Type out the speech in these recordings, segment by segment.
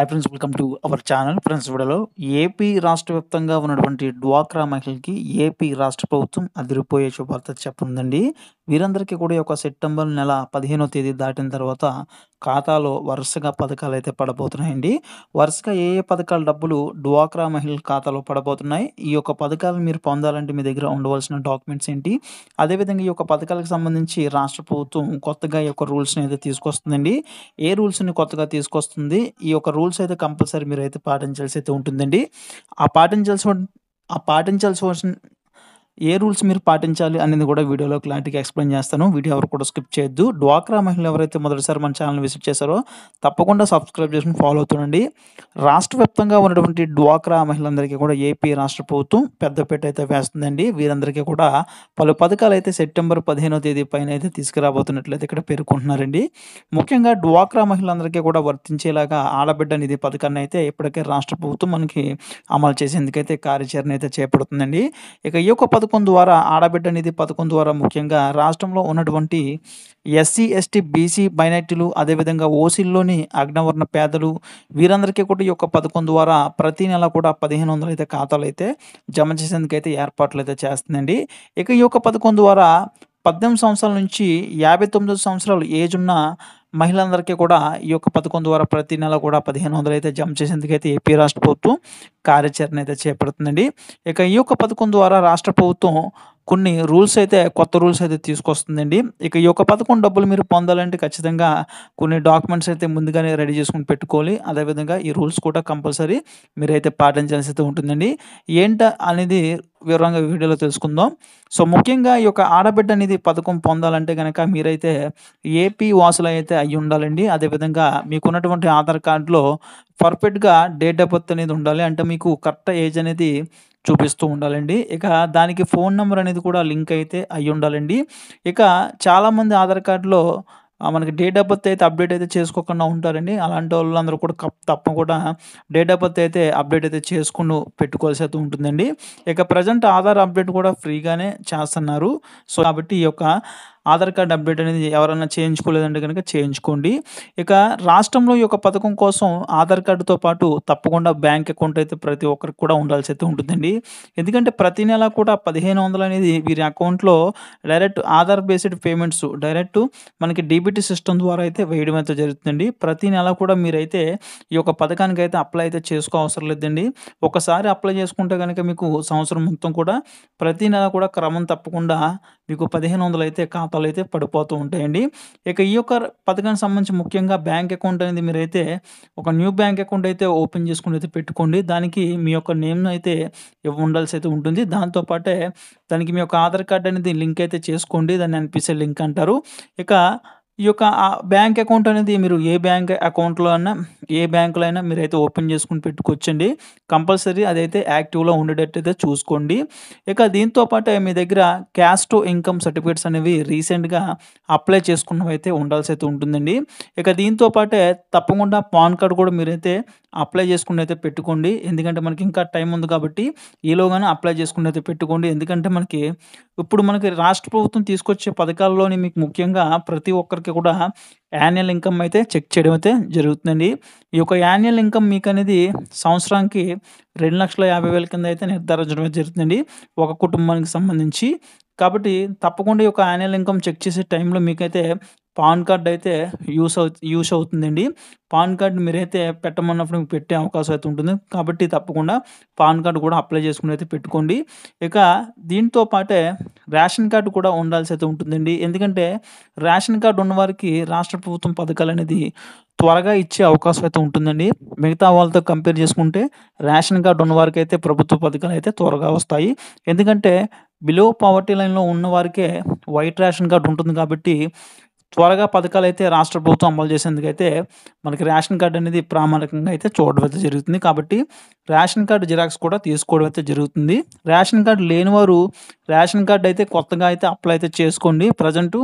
High friends welcome to our channel friends వీడలో AP రాష్ట్ర వ్యాప్తంగా ఉన్నటువంటి డ్వాక్రా మహిళలకి ఏపీ రాష్ట్ర ప్రభుత్వం అదిరిపోయే శుభార్త చెప్పిందండి వీరందరికీ కూడా ఒక యొక్క సెప్టెంబర్ నెల పదిహేనో తేదీ దాటిన తర్వాత ఖాతాలో వరుసగా పథకాలు అయితే పడబోతున్నాయండి వరుసగా ఏ ఏ పథకాల డబ్బులు డ్వాక్రా మహిళల ఖాతాలో పడబోతున్నాయి ఈ యొక్క పథకాలు మీరు పొందాలంటే మీ దగ్గర ఉండవలసిన డాక్యుమెంట్స్ ఏంటి అదేవిధంగా ఈ యొక్క పథకాలకు సంబంధించి రాష్ట్ర ప్రభుత్వం కొత్తగా ఈ యొక్క రూల్స్ని అయితే తీసుకొస్తుందండి ఏ రూల్స్ని కొత్తగా తీసుకొస్తుంది ఈ యొక్క రూల్స్ అయితే కంపల్సరీ మీరు అయితే పాటించాల్సి అయితే ఉంటుందండి ఆ పాటించాల్సి ఆ పాటించాల్సి ఏ రూల్స్ మీరు పాటించాలి అనేది కూడా వీడియోలో క్లారిటీగా ఎక్స్ప్లెయిన్ చేస్తాను వీడియో ఎవరు కూడా స్కిప్ చేయొద్దు డ్వాక్రా మహిళలు ఎవరైతే మొదటిసారి మన ఛానల్ విజిట్ చేశారో తప్పకుండా సబ్స్క్రైబ్ చేసుకుని ఫాలో అవుతుండండి రాష్ట్ర వ్యాప్తంగా ఉన్నటువంటి డ్వాక్రా మహిళలందరికీ కూడా ఏపీ రాష్ట్ర ప్రభుత్వం పెద్దపేట అయితే వేస్తుందండి వీరందరికీ కూడా పలు పథకాలు అయితే సెప్టెంబర్ పదిహేనో తేదీ పైన అయితే తీసుకురాబోతున్నట్లయితే ఇక్కడ పేర్కొంటున్నారండి ముఖ్యంగా డ్వాక్రా మహిళలందరికీ కూడా వర్తించేలాగా ఆడబిడ్డ నిధి పథకాన్ని అయితే ఇప్పటికే రాష్ట్ర ప్రభుత్వం మనకి అమలు చేసేందుకైతే కార్యాచరణ అయితే చేపడుతుందండి ఇక ఈ యొక్క పథకం ద్వారా ఆడబిడ్డ నిధి పథకం ద్వారా ముఖ్యంగా రాష్ట్రంలో ఉన్నటువంటి ఎస్సీ ఎస్టీ బీసీ మైనార్టీలు అదేవిధంగా ఓసీల్లోని అగ్నవర్ణ పేదలు వీరందరికీ కూడా ఈ యొక్క పథకం ద్వారా ప్రతి నెల కూడా పదిహేను వందలు అయితే ఖాతాలు అయితే జమ చేసేందుకైతే ఏర్పాట్లు అయితే చేస్తుందండి ఇక ఈ యొక్క పథకం ద్వారా పద్దెనిమిది సంవత్సరాల నుంచి యాభై తొమ్మిది సంవత్సరాలు ఏజ్ ఉన్న మహిళలందరికీ కూడా ఈ యొక్క పథకం ద్వారా ప్రతి నెల కూడా పదిహేను వందలు అయితే జమ చేసేందుకైతే ఏపీ రాష్ట్ర ప్రభుత్వం కార్యాచరణ అయితే చేపడుతుందండి ఇక ఈ యొక్క పథకం ద్వారా రాష్ట్ర ప్రభుత్వం కొన్ని రూల్స్ అయితే కొత్త రూల్స్ అయితే తీసుకొస్తుందండి ఇక ఈ యొక్క పథకం డబ్బులు మీరు పొందాలంటే ఖచ్చితంగా కొన్ని డాక్యుమెంట్స్ అయితే ముందుగానే రెడీ చేసుకుని పెట్టుకోవాలి అదేవిధంగా ఈ రూల్స్ కూడా కంపల్సరీ మీరైతే పాటించాల్సి అయితే ఉంటుందండి ఏంట అనేది వివరంగా వీడియోలో తెలుసుకుందాం సో ముఖ్యంగా ఈ యొక్క ఆడబిడ్డ అనేది పథకం పొందాలంటే కనుక మీరైతే ఏపీ వాసులు అయితే అయి ఉండాలండి అదేవిధంగా మీకున్నటువంటి ఆధార్ కార్డులో పర్ఫెక్ట్గా డేట్ ఆఫ్ బర్త్ అనేది ఉండాలి అంటే మీకు కరెక్ట్ ఏజ్ అనేది చూపిస్తూ ఉండాలండి ఇక దానికి ఫోన్ నెంబర్ అనేది కూడా లింక్ అయితే అయి ఉండాలండి ఇక చాలామంది ఆధార్ కార్డులో మనకి డేట్ ఆఫ్ బర్త్ అయితే అప్డేట్ అయితే చేసుకోకుండా ఉంటారండి అలాంటి వాళ్ళందరూ కూడా తప్ప కూడా డేట్ ఆఫ్ బర్త్ అయితే అప్డేట్ అయితే చేసుకుని పెట్టుకోవాల్సి అయితే ఉంటుందండి ఇక ప్రజెంట్ ఆధార్ అప్డేట్ కూడా ఫ్రీగానే చేస్తున్నారు సో కాబట్టి ఈ యొక్క ఆధార్ కార్డ్ అప్డేట్ అనేది ఎవరైనా చేయించుకోలేదంటే కనుక చేయించుకోండి ఇక రాష్ట్రంలో ఈ యొక్క పథకం కోసం ఆధార్ కార్డుతో పాటు తప్పకుండా బ్యాంక్ అకౌంట్ అయితే ప్రతి ఒక్కరికి కూడా ఉండాల్సి అయితే ఉంటుందండి ఎందుకంటే ప్రతి నెల కూడా పదిహేను వందలు అనేది వీరి అకౌంట్లో direct Aadhaar based payments direct మనకి డీబీటీ సిస్టమ్ ద్వారా అయితే వేయడం అయితే జరుగుతుందండి ప్రతి నెల కూడా మీరైతే ఈ యొక్క పథకానికి అయితే అప్లై అయితే చేసుకో అవసరం లేదండి ఒకసారి అప్లై చేసుకుంటే కనుక మీకు సంవత్సరం మొత్తం కూడా ప్రతి నెల కూడా క్రమం తప్పకుండా మీకు పదిహేను వందలు అయితే ఖాతాలు అయితే పడిపోతూ ఉంటాయండి ఇక ఈ యొక్క పథకానికి సంబంధించి ముఖ్యంగా బ్యాంక్ అకౌంట్ అనేది మీరైతే ఒక న్యూ బ్యాంక్ అకౌంట్ అయితే ఓపెన్ చేసుకుని అయితే పెట్టుకోండి దానికి మీ యొక్క నేమ్ అయితే ఉండాల్సి అయితే ఉంటుంది దాంతోపాటే దానికి మీ యొక్క ఆధార్ కార్డ్ అనేది లింక్ అయితే చేసుకోండి దాన్ని అనిపిస్తే లింక్ అంటారు ఇక ఈ యొక్క బ్యాంక్ అకౌంట్ అనేది మీరు ఏ బ్యాంక్ అకౌంట్లో అయినా ఏ బ్యాంకులో అయినా మీరు అయితే ఓపెన్ చేసుకుని పెట్టుకోవచ్చండి కంపల్సరీ అదైతే యాక్టివ్లో అయితే చూసుకోండి ఇక దీంతో మీ దగ్గర క్యాష్ టు ఇన్కమ్ సర్టిఫికేట్స్ అనేవి రీసెంట్గా అప్లై చేసుకున్నవైతే ఉండాల్సి అయితే ఉంటుందండి ఇక దీంతో పాటే తప్పకుండా పాన్ కార్డు కూడా మీరైతే అప్లై చేసుకుని అయితే పెట్టుకోండి ఎందుకంటే మనకి ఇంకా టైం ఉంది కాబట్టి ఈలోగానే అప్లై చేసుకుని అయితే పెట్టుకోండి ఎందుకంటే మనకి ఇప్పుడు మనకి రాష్ట్ర ప్రభుత్వం తీసుకొచ్చే పథకాల్లోని మీకు ముఖ్యంగా ప్రతి ఒక్కరికి కూడా యాన్యువల్ ఇన్కమ్ అయితే చెక్ చేయడం అయితే జరుగుతుందండి ఈ యొక్క యాన్యువల్ ఇన్కమ్ మీకు అనేది సంవత్సరానికి రెండు లక్షల యాభై వేల కింద అయితే నిర్ధారించడం జరుగుతుందండి ఒక కుటుంబానికి సంబంధించి కాబట్టి తప్పకుండా ఈ యొక్క యాన్యువల్ ఇన్కమ్ చెక్ చేసే టైంలో మీకైతే పాన్ కార్డ్ అయితే యూస్ అవు యూస్ అవుతుందండి పాన్ కార్డ్ మీరైతే పెట్టమన్నప్పుడు మీకు పెట్టే అవకాశం అయితే ఉంటుంది కాబట్టి తప్పకుండా పాన్ కార్డు కూడా అప్లై చేసుకుని అయితే పెట్టుకోండి ఇక దీంతో పాటే రేషన్ కార్డు కూడా ఉండాల్సి అయితే ఉంటుందండి ఎందుకంటే రేషన్ కార్డు ఉన్నవారికి రాష్ట్ర ప్రభుత్వం పథకాలు అనేది త్వరగా ఇచ్చే అవకాశం అయితే ఉంటుందండి మిగతా వాళ్ళతో కంపేర్ చేసుకుంటే రేషన్ కార్డు ఉన్నవారికి అయితే ప్రభుత్వ పథకాలు అయితే త్వరగా వస్తాయి ఎందుకంటే బిలో పవర్టీ లైన్లో ఉన్న వారికే వైట్ రేషన్ కార్డు ఉంటుంది కాబట్టి త్వరగా పథకాలు అయితే రాష్ట్ర ప్రభుత్వం అమలు చేసేందుకైతే మనకి రేషన్ కార్డు అనేది ప్రామాణికంగా అయితే చూడడం అయితే జరుగుతుంది కాబట్టి రేషన్ కార్డు జిరాక్స్ కూడా తీసుకోవడం అయితే జరుగుతుంది రేషన్ కార్డు లేని వారు రేషన్ కార్డు అయితే కొత్తగా అయితే అప్లై అయితే చేసుకోండి ప్రజెంట్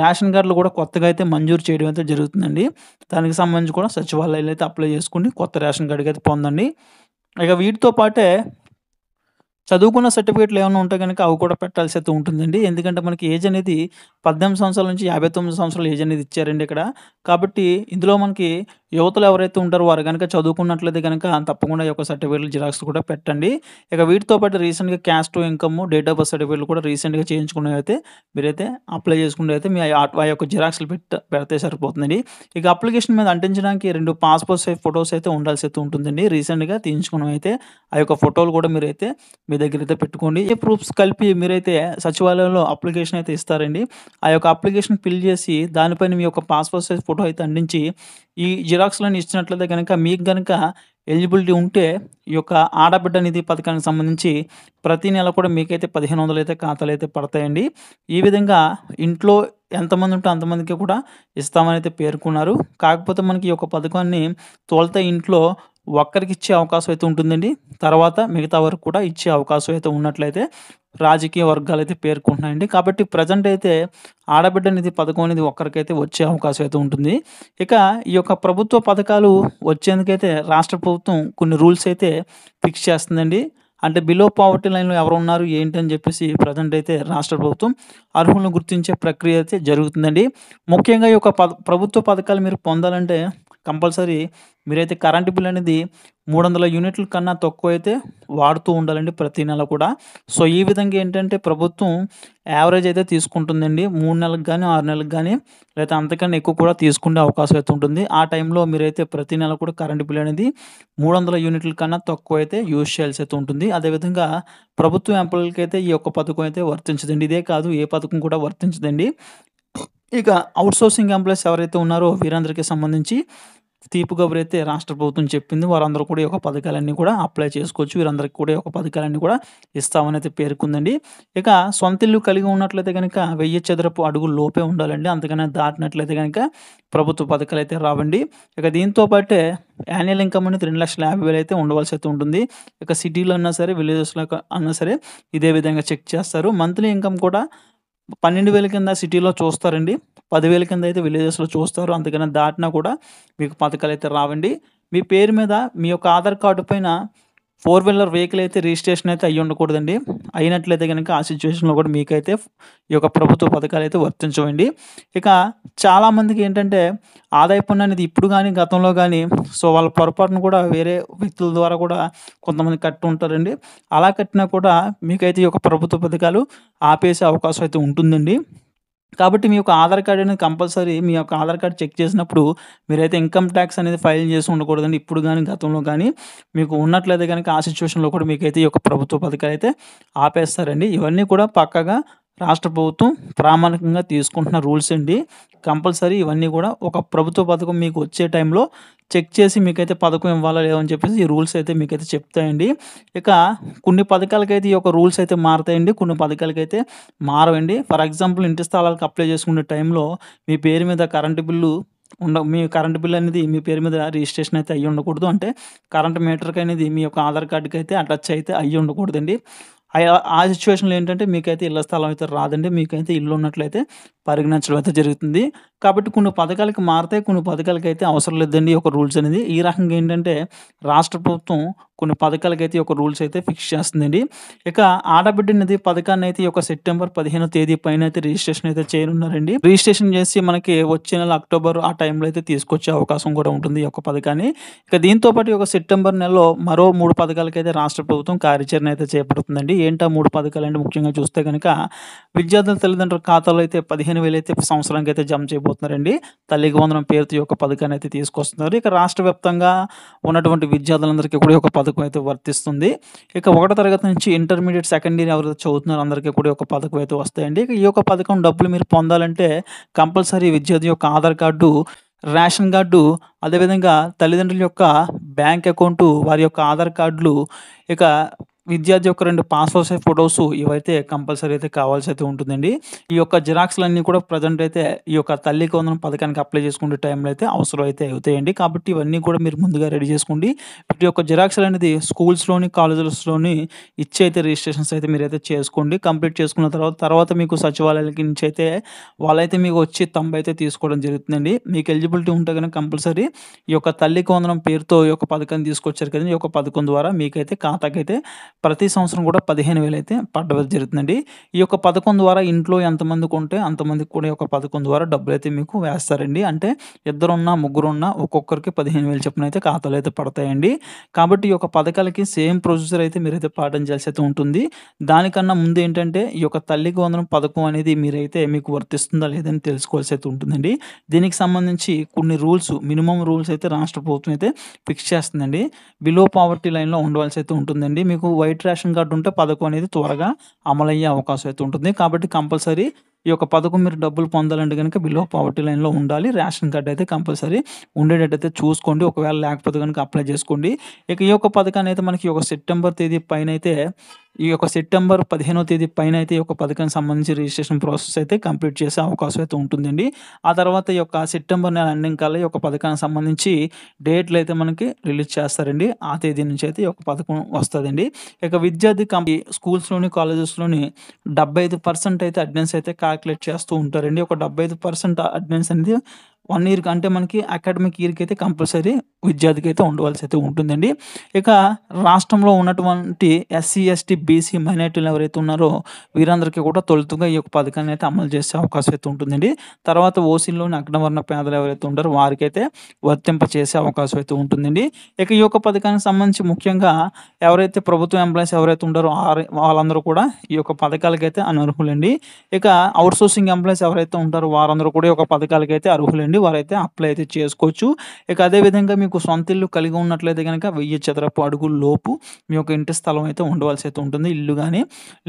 రేషన్ కార్డులు కూడా కొత్తగా అయితే మంజూరు చేయడం అయితే జరుగుతుందండి దానికి సంబంధించి కూడా సచివాలయాలు అయితే అప్లై చేసుకోండి కొత్త రేషన్ కార్డుకి అయితే పొందండి ఇక వీటితో పాటే చదువుకున్న సర్టిఫికేట్లు ఏమైనా ఉంటే కనుక అవి కూడా పెట్టాల్సి అయితే ఉంటుందండి ఎందుకంటే మనకి ఏజ్ అనేది పద్దెనిమిది సంవత్సరాల నుంచి యాభై తొమ్మిది సంవత్సరాల ఏజ్ అనేది ఇచ్చారండి ఇక్కడ కాబట్టి ఇందులో మనకి యువతలు ఎవరైతే ఉంటారో వారు కనుక చదువుకున్నట్లయితే కనుక తప్పకుండా ఈ యొక్క సర్టిఫికేట్లు జిరాక్స్ కూడా పెట్టండి ఇక వీటితో పాటు రీసెంట్గా caste income date of birth సర్టిఫికేట్లు కూడా రీసెంట్గా అయితే మీరైతే అప్లై చేసుకుంటే అయితే మీ ఆ యొక్క జిరాక్స్లు పెట్ట పెడితే సరిపోతుందండి ఇక అప్లికేషన్ మీద అంటించడానికి రెండు పాస్పోర్ట్ సైజ్ ఫొటోస్ అయితే ఉండాల్సి అయితే ఉంటుందండి రీసెంట్గా తీయించుకున్న అయితే ఆ యొక్క ఫోటోలు కూడా మీరైతే మీ దగ్గర అయితే పెట్టుకోండి ఏ ప్రూఫ్స్ కలిపి మీరైతే సచివాలయంలో అప్లికేషన్ అయితే ఇస్తారండి ఆ యొక్క అప్లికేషన్ ఫిల్ చేసి దానిపైన మీ యొక్క పాస్పోర్ట్ సైజ్ ఫోటో అయితే అందించి ఈ జిరాక్స్ జిరాక్స్లను ఇచ్చినట్లయితే కనుక మీకు కనుక ఎలిజిబిలిటీ ఉంటే ఈ యొక్క ఆడబిడ్డ నిధి పథకానికి సంబంధించి ప్రతి నెల కూడా మీకైతే పదిహేను వందలు అయితే ఖాతాలు అయితే పడతాయండి ఈ విధంగా ఇంట్లో ఎంతమంది ఉంటే అంతమందికి కూడా ఇస్తామని అయితే పేర్కొన్నారు కాకపోతే మనకి ఈ యొక్క పథకాన్ని తోలత ఇంట్లో ఒక్కరికి ఇచ్చే అవకాశం అయితే ఉంటుందండి తర్వాత మిగతా వరకు కూడా ఇచ్చే అవకాశం అయితే ఉన్నట్లయితే రాజకీయ వర్గాలు అయితే పేర్కొంటున్నాయండి కాబట్టి ప్రజెంట్ అయితే ఆడబిడ్డ నిధి పథకం అనేది ఒక్కరికైతే వచ్చే అవకాశం అయితే ఉంటుంది ఇక ఈ యొక్క ప్రభుత్వ పథకాలు వచ్చేందుకైతే రాష్ట్ర ప్రభుత్వం కొన్ని రూల్స్ అయితే ఫిక్స్ చేస్తుందండి అంటే బిలో పావర్టీ లైన్లో ఎవరు ఉన్నారు ఏంటి అని చెప్పేసి ప్రజెంట్ అయితే రాష్ట్ర ప్రభుత్వం అర్హులను గుర్తించే ప్రక్రియ అయితే జరుగుతుందండి ముఖ్యంగా ఈ యొక్క ప్రభుత్వ పథకాలు మీరు పొందాలంటే కంపల్సరీ మీరైతే కరెంట్ బిల్ అనేది మూడు వందల యూనిట్ల కన్నా తక్కువ అయితే వాడుతూ ఉండాలండి ప్రతి నెల కూడా సో ఈ విధంగా ఏంటంటే ప్రభుత్వం యావరేజ్ అయితే తీసుకుంటుందండి మూడు నెలలకు కానీ ఆరు నెలలకు కానీ లేదా అంతకన్నా ఎక్కువ కూడా తీసుకునే అవకాశం అయితే ఉంటుంది ఆ టైంలో మీరైతే ప్రతి నెల కూడా కరెంటు బిల్ అనేది మూడు వందల యూనిట్ల కన్నా తక్కువ అయితే యూజ్ చేయాల్సి అయితే ఉంటుంది అదేవిధంగా ప్రభుత్వ ఎంప్లాయీలకి అయితే ఈ యొక్క పథకం అయితే వర్తించదండి ఇదే కాదు ఏ పథకం కూడా వర్తించదండి ఇక అవుట్సోర్సింగ్ ఎంప్లాయీస్ ఎవరైతే ఉన్నారో వీరందరికీ సంబంధించి తీపు అయితే రాష్ట్ర ప్రభుత్వం చెప్పింది వారందరూ కూడా ఈ యొక్క పథకాలన్నీ కూడా అప్లై చేసుకోవచ్చు వీరందరికీ కూడా ఈ యొక్క పథకాలన్నీ కూడా ఇస్తామని అయితే పేర్కొందండి ఇక సొంత ఇల్లు కలిగి ఉన్నట్లయితే కనుక వెయ్యి చదరపు అడుగు లోపే ఉండాలండి అంతకన్నా దాటినట్లయితే కనుక ప్రభుత్వ పథకాలు అయితే రావండి ఇక దీంతో పాటే యాన్యువల్ ఇన్కమ్ అనేది రెండు లక్షల యాభై వేలు అయితే ఉండవలసి అయితే ఉంటుంది ఇక సిటీలో అన్నా సరే విలేజెస్లో అన్నా సరే ఇదే విధంగా చెక్ చేస్తారు మంత్లీ ఇన్కమ్ కూడా పన్నెండు వేల కింద సిటీలో చూస్తారండి పదివేల కింద అయితే విలేజెస్లో చూస్తారు అందుకని దాటినా కూడా మీకు పథకాలు అయితే రావండి మీ పేరు మీద మీ యొక్క ఆధార్ కార్డు పైన ఫోర్ వీలర్ వెహికల్ అయితే రిజిస్ట్రేషన్ అయితే అయ్యి ఉండకూడదండి అయినట్లయితే కనుక ఆ సిచ్యువేషన్లో కూడా మీకైతే ఈ యొక్క ప్రభుత్వ పథకాలు అయితే వర్తించవండి ఇక చాలామందికి ఏంటంటే ఆదాయ పన్ను అనేది ఇప్పుడు కానీ గతంలో కానీ సో వాళ్ళ పొరపాటును కూడా వేరే వ్యక్తుల ద్వారా కూడా కొంతమంది కట్టి ఉంటారండి అలా కట్టినా కూడా మీకైతే ఈ యొక్క ప్రభుత్వ పథకాలు ఆపేసే అవకాశం అయితే ఉంటుందండి కాబట్టి మీ యొక్క ఆధార్ కార్డ్ అనేది కంపల్సరీ మీ యొక్క ఆధార్ కార్డ్ చెక్ చేసినప్పుడు మీరైతే ఇన్కమ్ ట్యాక్స్ అనేది ఫైల్ చేసి ఉండకూడదండి ఇప్పుడు కానీ గతంలో కానీ మీకు ఉన్నట్లయితే కనుక ఆ సిచ్యువేషన్లో కూడా మీకైతే ఈ యొక్క ప్రభుత్వ పథకాలు అయితే ఆపేస్తారండి ఇవన్నీ కూడా పక్కగా రాష్ట్ర ప్రభుత్వం ప్రామాణికంగా తీసుకుంటున్న రూల్స్ అండి కంపల్సరీ ఇవన్నీ కూడా ఒక ప్రభుత్వ పథకం మీకు వచ్చే టైంలో చెక్ చేసి మీకైతే పథకం ఇవ్వాలా లేదని చెప్పేసి ఈ రూల్స్ అయితే మీకైతే చెప్తాయండి ఇక కొన్ని పథకాలకైతే ఈ యొక్క రూల్స్ అయితే మారుతాయండి కొన్ని పథకాలకైతే మారవండి ఫర్ ఎగ్జాంపుల్ ఇంటి స్థలాలకు అప్లై చేసుకునే టైంలో మీ పేరు మీద కరెంటు బిల్లు ఉండ మీ కరెంట్ బిల్ అనేది మీ పేరు మీద రిజిస్ట్రేషన్ అయితే అయ్యి ఉండకూడదు అంటే కరెంట్ మీటర్కి అనేది మీ యొక్క ఆధార్ కార్డుకి అయితే అటాచ్ అయితే అయ్యి ఉండకూడదండి ఆ సిచ్యువేషన్లో ఏంటంటే మీకైతే ఇళ్ల స్థలం అయితే రాదండి మీకైతే ఇల్లు ఉన్నట్లయితే పరిగణించడం అయితే జరుగుతుంది కాబట్టి కొన్ని పథకాలకి మారితే కొన్ని పథకాలకు అయితే అవసరం లేదండి ఒక రూల్స్ అనేది ఈ రకంగా ఏంటంటే రాష్ట్ర ప్రభుత్వం కొన్ని పథకాలకైతే ఒక రూల్స్ అయితే ఫిక్స్ చేస్తుందండి ఇక ఆడబిడ్డ నిధి పథకాన్ని అయితే ఒక సెప్టెంబర్ పదిహేనో తేదీ పైన అయితే రిజిస్ట్రేషన్ అయితే చేయనున్నారండి రిజిస్ట్రేషన్ చేసి మనకి వచ్చే నెల అక్టోబర్ ఆ టైంలో అయితే తీసుకొచ్చే అవకాశం కూడా ఉంటుంది ఈ యొక్క పథకాన్ని ఇక దీంతో పాటు ఒక సెప్టెంబర్ నెలలో మరో మూడు పథకాలకైతే రాష్ట్ర ప్రభుత్వం కార్యాచరణ అయితే చేపడుతుందండి ఏంటో మూడు పథకాలు అంటే ముఖ్యంగా చూస్తే కనుక విద్యార్థుల తల్లిదండ్రుల ఖాతాలో అయితే పదిహేను వేలు అయితే సంవత్సరానికి అయితే జమ చేయబోతున్నారండి తల్లికి వందనం పేరుతో యొక్క పథకాన్ని అయితే తీసుకొస్తున్నారు ఇక రాష్ట్ర వ్యాప్తంగా ఉన్నటువంటి విద్యార్థులందరికీ కూడా ఒక పథకం అయితే వర్తిస్తుంది ఇక ఒకటో తరగతి నుంచి ఇంటర్మీడియట్ సెకండ్ ఇయర్ ఎవరైతే చదువుతున్నారో అందరికీ కూడా ఒక పథకం అయితే వస్తాయండి ఇక ఈ యొక్క పథకం డబ్బులు మీరు పొందాలంటే కంపల్సరీ విద్యార్థి యొక్క ఆధార్ కార్డు రేషన్ కార్డు అదేవిధంగా తల్లిదండ్రుల యొక్క బ్యాంక్ అకౌంటు వారి యొక్క ఆధార్ కార్డులు ఇక విద్యార్థి యొక్క రెండు పాస్పోర్ట్ సైజ్ ఫొటోస్ ఇవైతే కంపల్సరీ అయితే కావాల్సి అయితే ఉంటుందండి ఈ యొక్క జిరాక్స్లన్నీ కూడా ప్రజెంట్ అయితే ఈ యొక్క తల్లి కొందరం పథకానికి అప్లై చేసుకునే టైంలో అయితే అవసరం అయితే అవుతాయండి కాబట్టి ఇవన్నీ కూడా మీరు ముందుగా రెడీ చేసుకోండి వీటి యొక్క జిరాక్స్లు అనేది స్కూల్స్లోని కాలేజెస్లోని ఇచ్చే అయితే రిజిస్ట్రేషన్స్ అయితే మీరు అయితే చేసుకోండి కంప్లీట్ చేసుకున్న తర్వాత తర్వాత మీకు సచివాలయాలకి నుంచి అయితే వాళ్ళైతే మీకు వచ్చి తంబ అయితే తీసుకోవడం జరుగుతుందండి మీకు ఎలిజిబిలిటీ ఉంటే కనుక కంపల్సరీ ఈ యొక్క తల్లి కొందరం పేరుతో ఈ యొక్క పథకం తీసుకొచ్చారు కదండి ఈ యొక్క పథకం ద్వారా మీకైతే ఖాతాకైతే ప్రతి సంవత్సరం కూడా పదిహేను వేలు అయితే పడ్డం జరుగుతుందండి ఈ యొక్క పథకం ద్వారా ఇంట్లో ఎంతమందికి ఉంటే అంతమందికి కూడా ఈ యొక్క పథకం ద్వారా డబ్బులు అయితే మీకు వేస్తారండి అంటే ఇద్దరున్నా ముగ్గురున్నా ఒక్కొక్కరికి పదిహేను వేలు చొప్పున అయితే ఖాతాలు అయితే పడతాయండి కాబట్టి ఈ యొక్క పథకాలకి సేమ్ ప్రొసీజర్ అయితే మీరైతే పాటించాల్సి అయితే ఉంటుంది దానికన్నా ముందు ఏంటంటే ఈ యొక్క తల్లికి వందనం పథకం అనేది మీరైతే మీకు వర్తిస్తుందా లేదని తెలుసుకోవాల్సి అయితే ఉంటుందండి దీనికి సంబంధించి కొన్ని రూల్స్ మినిమం రూల్స్ అయితే రాష్ట్ర ప్రభుత్వం అయితే ఫిక్స్ చేస్తుందండి బిలో పావర్టీ లైన్లో ఉండవలసి అయితే ఉంటుందండి మీకు వైట్ వైట్ రేషన్ కార్డు ఉంటే పథకం అనేది త్వరగా అమలయ్యే అవకాశం అయితే ఉంటుంది కాబట్టి కంపల్సరీ ఈ యొక్క పథకం మీరు డబ్బులు పొందాలంటే కనుక బిలో పవర్టీ లైన్లో ఉండాలి రేషన్ కార్డు అయితే కంపల్సరీ ఉండేటట్టు చూసుకోండి ఒకవేళ లేకపోతే కనుక అప్లై చేసుకోండి ఇక ఈ యొక్క పథకాన్ని అయితే మనకి ఒక సెప్టెంబర్ తేదీ పైన అయితే ఈ యొక్క సెప్టెంబర్ పదిహేనో తేదీ పైన అయితే ఈ యొక్క పథకానికి సంబంధించి రిజిస్ట్రేషన్ ప్రాసెస్ అయితే కంప్లీట్ చేసే అవకాశం అయితే ఉంటుందండి ఆ తర్వాత ఈ యొక్క సెప్టెంబర్ నెల ఎండింగ్ కల్లా ఈ యొక్క పథకానికి సంబంధించి డేట్లు అయితే మనకి రిలీజ్ చేస్తారండి ఆ తేదీ నుంచి అయితే ఈ యొక్క పథకం వస్తుందండి ఇక విద్యార్థి కంపెనీ స్కూల్స్లోని కాలేజెస్లోని డెబ్బై ఐదు పర్సెంట్ అయితే అటెండెన్స్ అయితే క్యాలిక్యులేట్ చేస్తూ ఉంటారండి ఒక డెబ్బై ఐదు పర్సెంట్ అటెండెన్స్ అనేది వన్ ఇయర్ అంటే మనకి అకాడమిక్ ఇయర్కి అయితే కంపల్సరీ విద్యార్థికి అయితే ఉండవలసి అయితే ఉంటుందండి ఇక రాష్ట్రంలో ఉన్నటువంటి ఎస్సీ ఎస్టీ బీసీ మైనార్టీలు ఎవరైతే ఉన్నారో వీరందరికీ కూడా తొలుతుగా ఈ యొక్క పథకాన్ని అయితే అమలు చేసే అవకాశం అయితే ఉంటుందండి తర్వాత ఓసీలోని అగ్నవర్ణ పేదలు ఎవరైతే ఉంటారో వారికైతే వర్తింప చేసే అవకాశం అయితే ఉంటుందండి ఇక ఈ యొక్క పథకానికి సంబంధించి ముఖ్యంగా ఎవరైతే ప్రభుత్వ ఎంప్లాయీస్ ఎవరైతే ఉంటారో వాళ్ళందరూ కూడా ఈ యొక్క పథకాలకైతే అనర్హులండి ఇక సోర్సింగ్ ఎంప్లాయీస్ ఎవరైతే ఉంటారో వారందరూ కూడా ఈ యొక్క పథకాలకైతే అర్హులండి నుండి వారైతే అప్లై అయితే చేసుకోవచ్చు ఇక అదేవిధంగా మీకు సొంత ఇల్లు కలిగి ఉన్నట్లయితే కనుక వెయ్యి చదరపు అడుగుల లోపు మీ యొక్క ఇంటి స్థలం అయితే ఉండవలసి అయితే ఉంటుంది ఇల్లు కానీ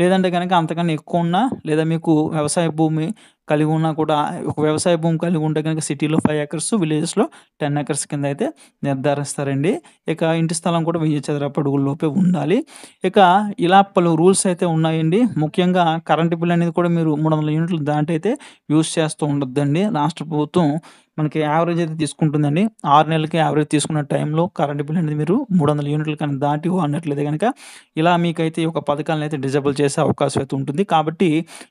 లేదంటే కనుక అంతకన్నా ఎక్కువ ఉన్నా లేదా మీకు వ్యవసాయ భూమి కలిగి ఉన్నా కూడా ఒక వ్యవసాయ భూమి కలిగి ఉంటే కనుక సిటీలో ఫైవ్ ఏకర్స్ విలేజెస్లో టెన్ ఏకర్స్ కింద అయితే నిర్ధారిస్తారండి ఇక ఇంటి స్థలం కూడా వెయ్యి చదరపు లోపే ఉండాలి ఇక ఇలా పలు రూల్స్ అయితే ఉన్నాయండి ముఖ్యంగా కరెంటు బిల్ అనేది కూడా మీరు మూడు వందల యూనిట్లు దాంట్లో అయితే యూస్ చేస్తూ ఉండొద్దండి రాష్ట్ర ప్రభుత్వం మనకి యావరేజ్ అయితే తీసుకుంటుందండి. ఆరు నెలలకి యావరేజ్ తీసుకున్న టైంలో కరెంట్ బిల్ అనేది మీరు మూడు వందల యూనిట్లు కానీ దాటి వాడినట్లయితే కనుక ఇలా మీకైతే ఈ యొక్క పథకాలనైతే డిజేబుల్ చేసే అవకాశం అయితే ఉంటుంది. కాబట్టి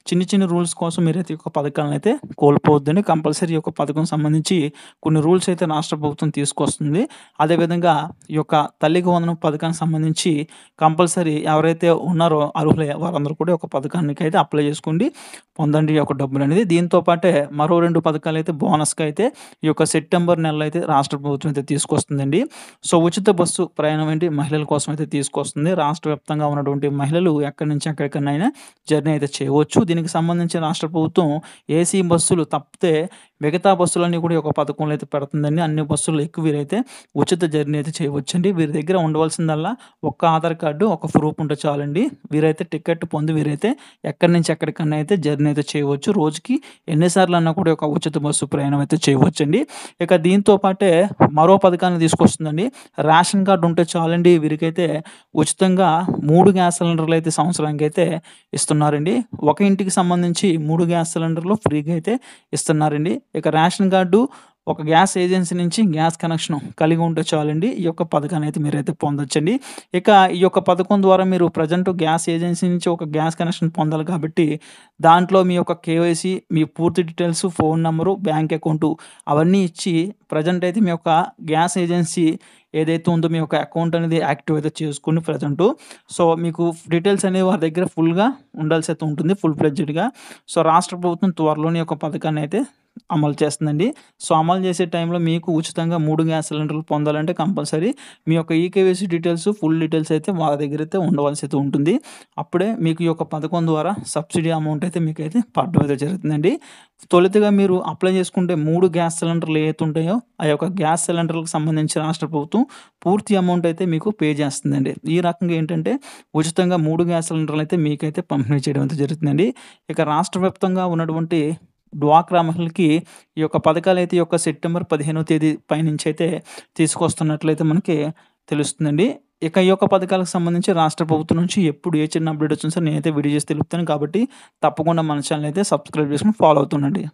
చిన్న, చిన్న రూల్స్ కోసం మీరైతే ఈ పథకాలను అయితే కోల్పోవద్దండి. కంపల్సరీ ఈ యొక్క పథకం సంబంధించి కొన్ని రూల్స్ అయితే రాష్ట్ర ప్రభుత్వం తీసుకొస్తుంది. అదేవిధంగా ఈ యొక్క తల్లికి వందన పథకానికి సంబంధించి కంపల్సరీ ఎవరైతే ఉన్నారో అర్హులు వారందరూ కూడా ఒక పథకానికి అయితే అప్లై చేసుకోండి. పొందండి ఈ యొక్క అనేది దీంతో పాటే మరో రెండు పథకాలు అయితే బోనస్‌గా అయితే ఈ యొక్క సెప్టెంబర్ నెలలో అయితే రాష్ట్ర ప్రభుత్వం అయితే తీసుకొస్తుందండి సో ఉచిత బస్సు ప్రయాణం ఏంటి మహిళల కోసం అయితే తీసుకొస్తుంది రాష్ట్ర వ్యాప్తంగా ఉన్నటువంటి మహిళలు ఎక్కడి నుంచి ఎక్కడికైనా జర్నీ అయితే చేయవచ్చు దీనికి సంబంధించి రాష్ట్ర ప్రభుత్వం ఏసీ బస్సులు తప్పితే మిగతా బస్సులన్నీ కూడా ఒక పథకంలో అయితే పెడుతుందండి అన్ని బస్సులు ఎక్కువ వీరైతే ఉచిత జర్నీ అయితే చేయవచ్చండి వీరి దగ్గర ఉండవలసిందల్లా ఒక్క ఆధార్ కార్డు ఒక ప్రూఫ్ ఉంటే చాలండి వీరైతే టికెట్ పొంది వీరైతే ఎక్కడి నుంచి ఎక్కడికన్నా అయితే జర్నీ అయితే చేయవచ్చు రోజుకి ఎన్నిసార్లు అన్నా కూడా ఒక ఉచిత బస్సు ప్రయాణం అయితే చేయవచ్చు చెప్పొచ్చండి ఇక దీంతో పాటే మరో పథకాన్ని తీసుకొస్తుందండి రేషన్ కార్డు ఉంటే చాలండి వీరికైతే ఉచితంగా మూడు గ్యాస్ సిలిండర్లు అయితే సంవత్సరానికి అయితే ఇస్తున్నారండి ఒక ఇంటికి సంబంధించి మూడు గ్యాస్ సిలిండర్లు ఫ్రీగా అయితే ఇస్తున్నారండి ఇక రేషన్ కార్డు ఒక గ్యాస్ ఏజెన్సీ నుంచి గ్యాస్ కనెక్షన్ కలిగి ఉంటే చాలండి ఈ యొక్క పథకాన్ని అయితే మీరైతే పొందొచ్చండి ఇక ఈ యొక్క పథకం ద్వారా మీరు ప్రజెంట్ గ్యాస్ ఏజెన్సీ నుంచి ఒక గ్యాస్ కనెక్షన్ పొందాలి కాబట్టి దాంట్లో మీ యొక్క కేవైసీ మీ పూర్తి details phone number bank account అవన్నీ ఇచ్చి ప్రజెంట్ అయితే మీ యొక్క గ్యాస్ ఏజెన్సీ ఏదైతే ఉందో మీ యొక్క అకౌంట్ అనేది యాక్టివ్ అయితే చేసుకుని ప్రజెంట్ సో మీకు డీటెయిల్స్ అనేది వారి దగ్గర ఫుల్గా ఉండాల్సి అయితే ఉంటుంది ఫుల్ ఫ్లెడ్జ్డ్గా సో రాష్ట్ర ప్రభుత్వం త్వరలోని ఒక పథకాన్ని అయితే అమలు చేస్తుందండి సో అమలు చేసే టైంలో మీకు ఉచితంగా మూడు గ్యాస్ సిలిండర్లు పొందాలంటే కంపల్సరీ మీ యొక్క ఈకేవీసీ డీటెయిల్స్ ఫుల్ డీటెయిల్స్ అయితే వాళ్ళ దగ్గర అయితే ఉండవలసి అయితే ఉంటుంది అప్పుడే మీకు ఈ యొక్క పథకం ద్వారా సబ్సిడీ అమౌంట్ అయితే మీకైతే పడ్డం అయితే జరుగుతుందండి తొలుతగా మీరు అప్లై చేసుకుంటే మూడు గ్యాస్ సిలిండర్లు ఉంటాయో ఆ యొక్క గ్యాస్ సిలిండర్లకు సంబంధించి రాష్ట్ర ప్రభుత్వం పూర్తి అమౌంట్ అయితే మీకు పే చేస్తుందండి ఈ రకంగా ఏంటంటే ఉచితంగా మూడు గ్యాస్ సిలిండర్లు అయితే మీకైతే పంపిణీ చేయడం అయితే జరుగుతుందండి ఇక రాష్ట్ర వ్యాప్తంగా ఉన్నటువంటి డ్వాక్రా మహిళలకి ఈ యొక్క పథకాలు అయితే ఈ యొక్క సెప్టెంబర్ పదిహేనో తేదీ పైనుంచి అయితే తీసుకొస్తున్నట్లయితే మనకి తెలుస్తుందండి ఇక ఈ యొక్క పథకాలకు సంబంధించి రాష్ట్ర ప్రభుత్వం నుంచి ఎప్పుడు ఏ చిన్న అప్డేట్ వచ్చినా సార్ నేనైతే వీడియో చేసి తెలుపుతాను కాబట్టి తప్పకుండా మన ఛానల్ అయితే సబ్స్క్రైబ్ చేసుకుని ఫాలో అవుతుండండి